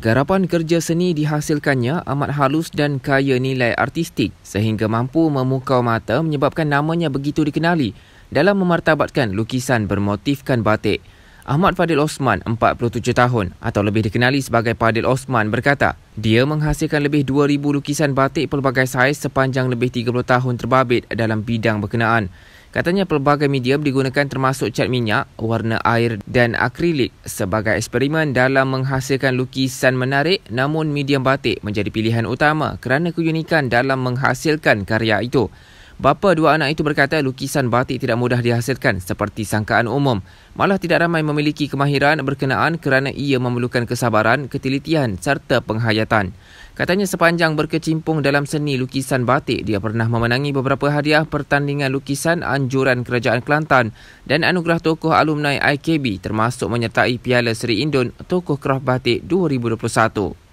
Garapan kerja seni dihasilkannya amat halus dan kaya nilai artistik sehingga mampu memukau mata menyebabkan namanya begitu dikenali dalam memartabatkan lukisan bermotifkan batik. Ahmad Fadil Osman, 47 tahun atau lebih dikenali sebagai Fadil Osman berkata, dia menghasilkan lebih 2,000 lukisan batik pelbagai saiz sepanjang lebih 30 tahun terbabit dalam bidang berkenaan. Katanya pelbagai media digunakan termasuk cat minyak, warna air dan akrilik sebagai eksperimen dalam menghasilkan lukisan menarik namun medium batik menjadi pilihan utama kerana keunikan dalam menghasilkan karya itu. Bapa dua anak itu berkata lukisan batik tidak mudah dihasilkan seperti sangkaan umum. Malah tidak ramai memiliki kemahiran berkenaan kerana ia memerlukan kesabaran, ketelitian serta penghayatan. Katanya sepanjang berkecimpung dalam seni lukisan batik, dia pernah memenangi beberapa hadiah pertandingan lukisan anjuran Kerajaan Kelantan dan anugerah tokoh alumni IKB termasuk menyertai Piala Seri Indon Tokoh Kraf Batik 2021.